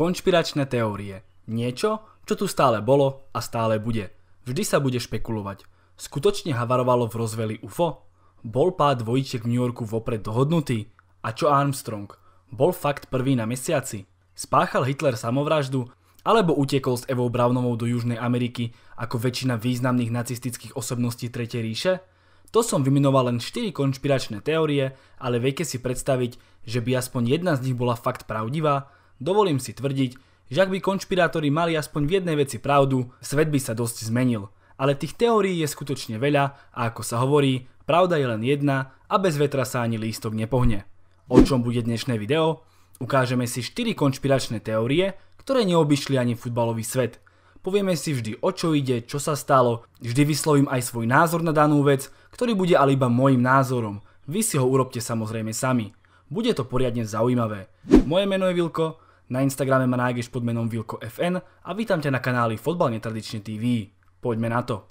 Konšpiračné teórie. Niečo, čo tu stále bolo a stále bude. Vždy sa bude špekulovať. Skutočne havarovalo v rozveli UFO? Bol pád dvojiček v New Yorku vopred dohodnutý? A čo Armstrong? Bol fakt prvý na mesiaci? Spáchal Hitler samovraždu? Alebo utekol s Evou Brownovou do Južnej Ameriky ako väčšina významných nacistických osobností Tretej ríše? To som vymenoval len 4 konšpiračné teórie, ale viete si predstaviť, že by aspoň jedna z nich bola fakt pravdivá, Dovolím si tvrdiť, že ak by konšpirátori mali aspoň v jednej veci pravdu, svet by sa dosť zmenil. Ale tých teórií je skutočne veľa a ako sa hovorí, pravda je len jedna a bez vetra sa ani lístok nepohne. O čom bude dnešné video? Ukážeme si 4 konšpiračné teórie, ktoré neobyšli ani futbalový svet – povieme si vždy o čo ide, čo sa stalo, vždy vyslovím aj svoj názor na danú vec, ktorý bude ale iba môjim názorom. Vy si ho urobte samozrejme sami. Bude to poriadne zaujímavé. Moje meno je Vilko, na Instagrame ma nájdeš pod menom FN a vítam ťa na kanáli Fotbal netradične TV. Poďme na to.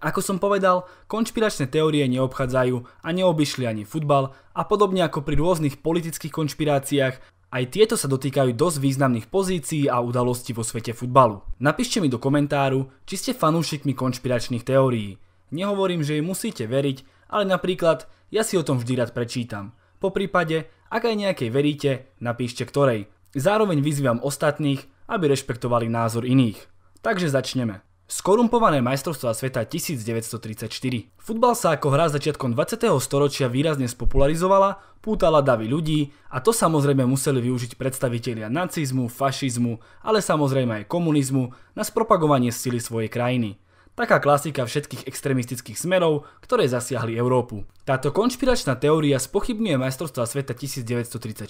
Ako som povedal, konšpiračné teórie neobchádzajú a neobyšli ani futbal a podobne ako pri rôznych politických konšpiráciách, aj tieto sa dotýkajú dosť významných pozícií a udalostí vo svete futbalu. Napíšte mi do komentáru, či ste fanúšikmi konšpiračných teórií. Nehovorím, že jej musíte veriť, ale napríklad ja si o tom vždy rád prečítam. Po prípade, ak aj nejakej veríte, napíšte ktorej. Zároveň vyzývam ostatných, aby rešpektovali názor iných. Takže začneme. Skorumpované majstrovstvá sveta 1934. Futbal sa ako hra začiatkom 20. storočia výrazne spopularizovala, pútala davy ľudí a to samozrejme museli využiť predstavitelia nacizmu, fašizmu, ale samozrejme aj komunizmu na spropagovanie sily svojej krajiny. Taká klasika všetkých extremistických smerov, ktoré zasiahli Európu. Táto konšpiračná teória spochybňuje majstrovstvá sveta 1934,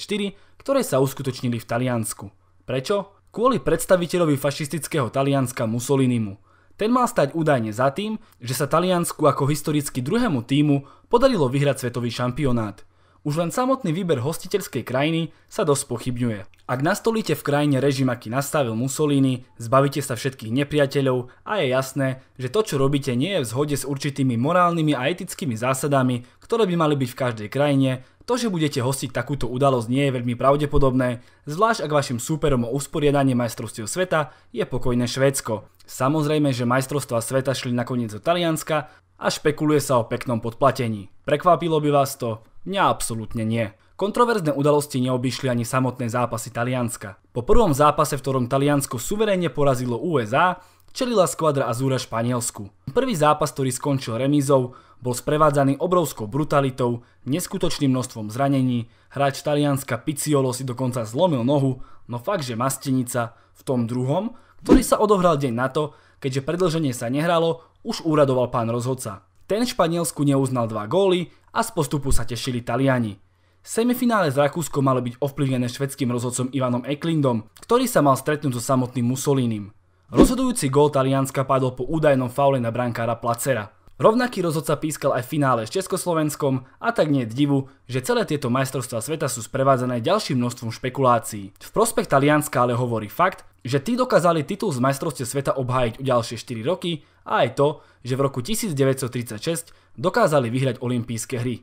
ktoré sa uskutočnili v Taliansku. Prečo? Kvôli predstaviteľovi fašistického Talianska Mussolinimu. Ten mal stať údajne za tým, že sa Taliansku ako historicky druhému týmu podarilo vyhrať svetový šampionát. Už len samotný výber hostiteľskej krajiny sa dosť pochybňuje. Ak nastolíte v krajine režim, aký nastavil Mussolini, zbavíte sa všetkých nepriateľov a je jasné, že to, čo robíte, nie je v zhode s určitými morálnymi a etickými zásadami, ktoré by mali byť v každej krajine, to, že budete hostiť takúto udalosť nie je veľmi pravdepodobné, zvlášť ak vašim súperom o usporiadanie majstrovstiev sveta je pokojné Švédsko. Samozrejme, že majstrovstva sveta šli nakoniec do Talianska a špekuluje sa o peknom podplatení. Prekvapilo by vás to? Mňa absolútne nie. Kontroverzné udalosti neobyšli ani samotné zápasy Talianska. Po prvom zápase, v ktorom Taliansko suverénne porazilo USA, čelila skvadra Azura Španielsku. Prvý zápas, ktorý skončil remízou, bol sprevádzaný obrovskou brutalitou, neskutočným množstvom zranení, hráč Talianska Piciolo si dokonca zlomil nohu, no fakt, že mastenica v tom druhom ktorý sa odohral deň na to, keďže predlženie sa nehralo, už úradoval pán rozhodca. Ten Španielsku neuznal dva góly a z postupu sa tešili Taliani. Semifinále s Rakúskom malo byť ovplyvnené švedským rozhodcom Ivanom Eklindom, ktorý sa mal stretnúť so samotným Mussolínim. Rozhodujúci gól Talianska padol po údajnom faule na brankára Placera. Rovnaký rozhodca pískal aj v finále s Československom a tak nie je divu, že celé tieto majstrovstvá sveta sú sprevádzané ďalším množstvom špekulácií. V prospech Talianska ale hovorí fakt, že tí dokázali titul z majstrovstiev sveta obhájiť o ďalšie 4 roky a aj to, že v roku 1936 dokázali vyhrať olympijské hry.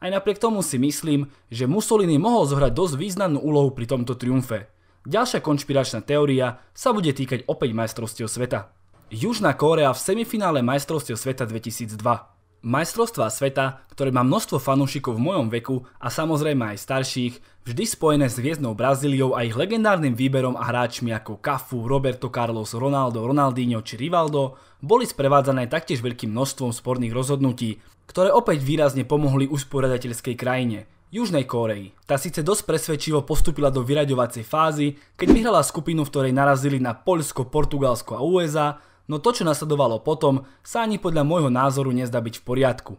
Aj napriek tomu si myslím, že Mussolini mohol zohrať dosť významnú úlohu pri tomto triumfe. Ďalšia konšpiračná teória sa bude týkať opäť majstrovstiev sveta. Južná Kórea v semifinále majstrovstiev sveta 2002. Majstrovstvá sveta, ktoré má množstvo fanúšikov v mojom veku a samozrejme aj starších, vždy spojené s hviezdnou Brazíliou a ich legendárnym výberom a hráčmi ako Cafu, Roberto Carlos, Ronaldo, Ronaldinho či Rivaldo, boli sprevádzané taktiež veľkým množstvom sporných rozhodnutí, ktoré opäť výrazne pomohli usporiadateľskej krajine, Južnej Kórei. Tá síce dosť presvedčivo postupila do vyraďovacej fázy, keď vyhrala skupinu, v ktorej narazili na Poľsko, Portugalsko a USA, no to, čo nasledovalo potom, sa ani podľa môjho názoru nezdá byť v poriadku.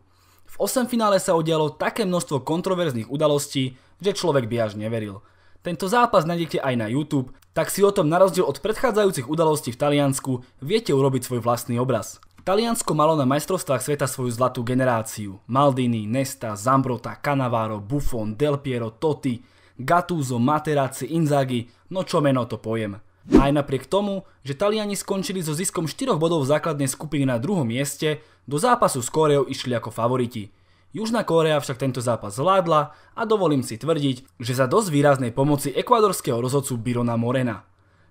V 8 finále sa udialo také množstvo kontroverzných udalostí, že človek by až neveril. Tento zápas nájdete aj na YouTube, tak si o tom na rozdiel od predchádzajúcich udalostí v Taliansku viete urobiť svoj vlastný obraz. Taliansko malo na majstrovstvách sveta svoju zlatú generáciu. Maldini, Nesta, Zambrota, Cannavaro, Buffon, Del Piero, Totti, Gattuso, Materazzi, Inzaghi, no čo meno to pojem. Aj napriek tomu, že Taliani skončili so ziskom 4 bodov v základnej skupine na druhom mieste, do zápasu s Koreou išli ako favoriti. Južná Kórea však tento zápas zvládla a dovolím si tvrdiť, že za dosť výraznej pomoci ekvadorského rozhodcu Birona Morena.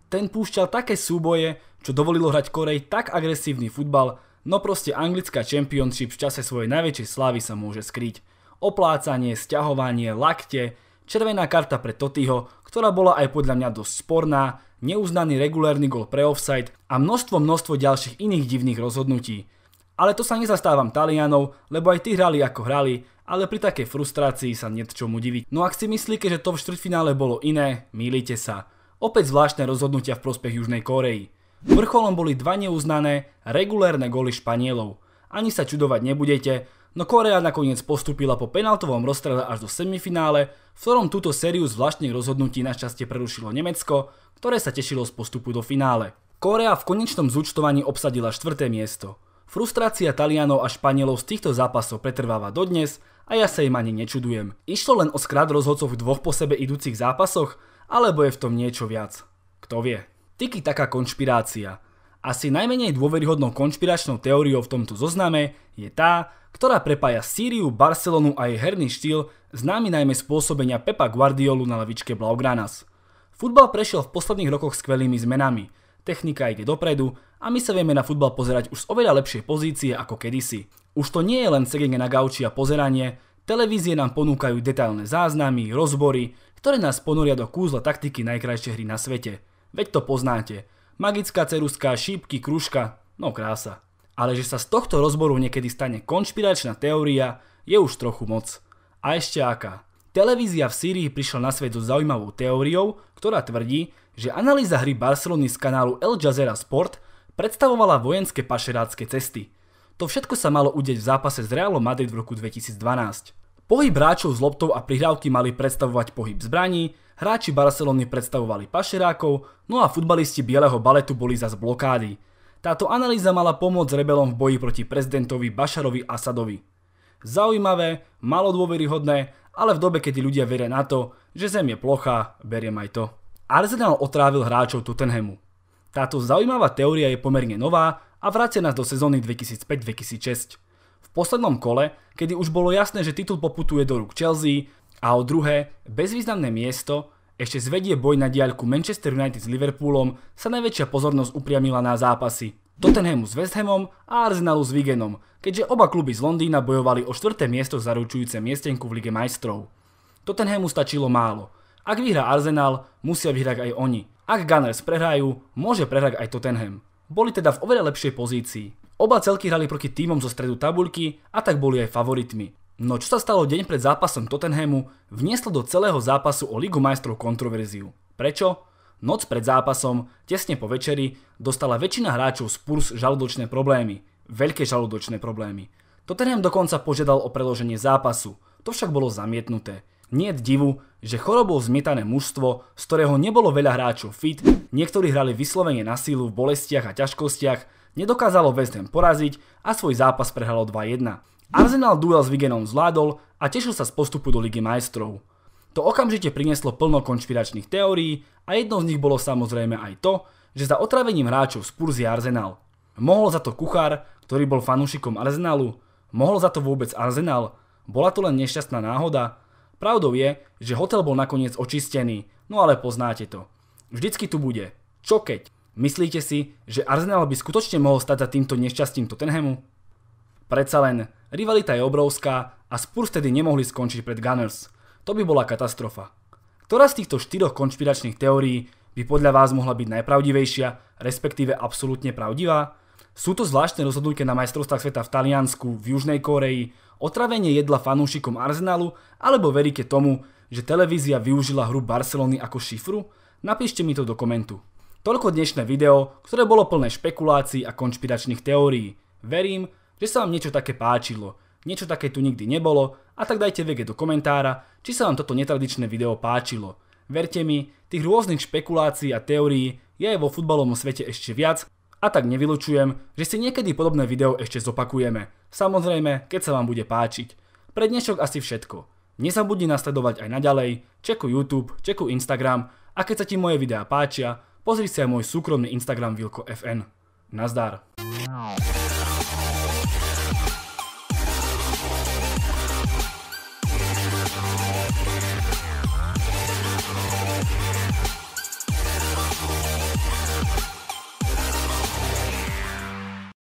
Ten púšťal také súboje, čo dovolilo hrať Korej tak agresívny futbal, no proste anglická championship v čase svojej najväčšej slávy sa môže skryť. Oplácanie, sťahovanie, lakte, červená karta pre Totyho, ktorá bola aj podľa mňa dosť sporná, neuznaný regulárny gol pre offside a množstvo množstvo ďalších iných divných rozhodnutí. Ale to sa nezastávam Talianov, lebo aj tí hrali ako hrali, ale pri takej frustrácii sa čomu diviť. No ak si myslíte, že to v štvrťfinále bolo iné, mýlite sa. Opäť zvláštne rozhodnutia v prospech Južnej Koreji. Vrcholom boli dva neuznané, regulérne góly Španielov. Ani sa čudovať nebudete, no Korea nakoniec postúpila po penaltovom rozstrele až do semifinále, v ktorom túto sériu zvláštnych rozhodnutí našťastie prerušilo Nemecko, ktoré sa tešilo z postupu do finále. Korea v konečnom zúčtovaní obsadila štvrté miesto. Frustrácia Talianov a Španielov z týchto zápasov pretrváva dodnes a ja sa im ani nečudujem. Išlo len o skrad rozhodcov v dvoch po sebe idúcich zápasoch, alebo je v tom niečo viac. Kto vie. Tiki taká konšpirácia. Asi najmenej dôveryhodnou konšpiračnou teóriou v tomto zozname je tá, ktorá prepája Sýriu, Barcelonu a jej herný štýl, známy najmä spôsobenia Pepa Guardiolu na lavičke Blaugranas. Futbal prešiel v posledných rokoch skvelými zmenami, technika ide dopredu a my sa vieme na futbal pozerať už z oveľa lepšej pozície ako kedysi. Už to nie je len sedenie na gauči a pozeranie, televízie nám ponúkajú detailné záznamy, rozbory, ktoré nás ponoria do kúzla taktiky najkrajšej hry na svete. Veď to poznáte – magická ceruska, šípky, kružka, no krása. Ale že sa z tohto rozboru niekedy stane konšpiračná teória, je už trochu moc. A ešte aká. Televízia v Sýrii prišla na svet so zaujímavou teóriou, ktorá tvrdí, že analýza hry Barcelony z kanálu El Jazeera Sport predstavovala vojenské pašerácké cesty. To všetko sa malo udeť v zápase s Realom Madrid v roku 2012. Pohyb hráčov s loptou a prihrávky mali predstavovať pohyb zbraní, hráči Barcelony predstavovali pašerákov, no a futbalisti bieleho baletu boli za blokády. Táto analýza mala pomôcť rebelom v boji proti prezidentovi Bašarovi Asadovi. Zaujímavé, malo dôveryhodné, ale v dobe, keď ľudia veria na to, že zem je plochá, beriem aj to. Arsenal otrávil hráčov Tottenhamu. Táto zaujímavá teória je pomerne nová a vracia nás do sezóny 2005-2006 v poslednom kole, kedy už bolo jasné, že titul poputuje do rúk Chelsea a o druhé, bezvýznamné miesto, ešte zvedie boj na diaľku Manchester United s Liverpoolom, sa najväčšia pozornosť upriamila na zápasy Tottenhamu s West Hamom a Arsenalu s Wiganom, keďže oba kluby z Londýna bojovali o štvrté miesto zaručujúce miestenku v Lige majstrov. Tottenhamu stačilo málo. Ak vyhrá Arsenal, musia vyhrať aj oni. Ak Gunners prehrajú, môže prehrať aj Tottenham. Boli teda v oveľa lepšej pozícii. Oba celky hrali proti týmom zo stredu tabuľky a tak boli aj favoritmi. No čo sa stalo deň pred zápasom Tottenhamu, vnieslo do celého zápasu o Ligu majstrov kontroverziu. Prečo? Noc pred zápasom, tesne po večeri, dostala väčšina hráčov z Spurs žalúdočné problémy. Veľké žalúdočné problémy. Tottenham dokonca požiadal o preloženie zápasu, to však bolo zamietnuté. Nie divu, že chorobou zmietané mužstvo, z ktorého nebolo veľa hráčov fit, niektorí hrali vyslovene na sílu v bolestiach a ťažkostiach, Nedokázalo West Ham poraziť a svoj zápas prehralo 2-1. Arsenal duel s Wigenom zvládol a tešil sa z postupu do Ligy majstrov. To okamžite prinieslo plno konšpiračných teórií a jednou z nich bolo samozrejme aj to, že za otravením hráčov z Purzy Arsenal. Mohol za to kuchár, ktorý bol fanúšikom Arsenalu, mohol za to vôbec Arsenal, bola to len nešťastná náhoda. Pravdou je, že hotel bol nakoniec očistený, no ale poznáte to. Vždycky tu bude. Čo keď? Myslíte si, že Arsenal by skutočne mohol stať za týmto nešťastím Tottenhamu? Predsa len, rivalita je obrovská a Spurs tedy nemohli skončiť pred Gunners. To by bola katastrofa. Ktorá z týchto štyroch konšpiračných teórií by podľa vás mohla byť najpravdivejšia, respektíve absolútne pravdivá? Sú to zvláštne rozhodnutia na majstrovstvách sveta v Taliansku, v Južnej koreji otravenie jedla fanúšikom Arsenalu alebo veríte tomu, že televízia využila hru Barcelony ako šifru? Napíšte mi to do komentu. Toľko dnešné video, ktoré bolo plné špekulácií a konšpiračných teórií. Verím, že sa vám niečo také páčilo, niečo také tu nikdy nebolo a tak dajte vege do komentára, či sa vám toto netradičné video páčilo. Verte mi, tých rôznych špekulácií a teórií je aj vo futbalovom svete ešte viac a tak nevylučujem, že si niekedy podobné video ešte zopakujeme. Samozrejme, keď sa vám bude páčiť. Pre dnešok asi všetko. Nezabudni nasledovať aj naďalej, čeku YouTube, čeku Instagram a keď sa ti moje videá páčia, Pozri sa aj môj súkromný Instagram Vilko FN. Nazdar.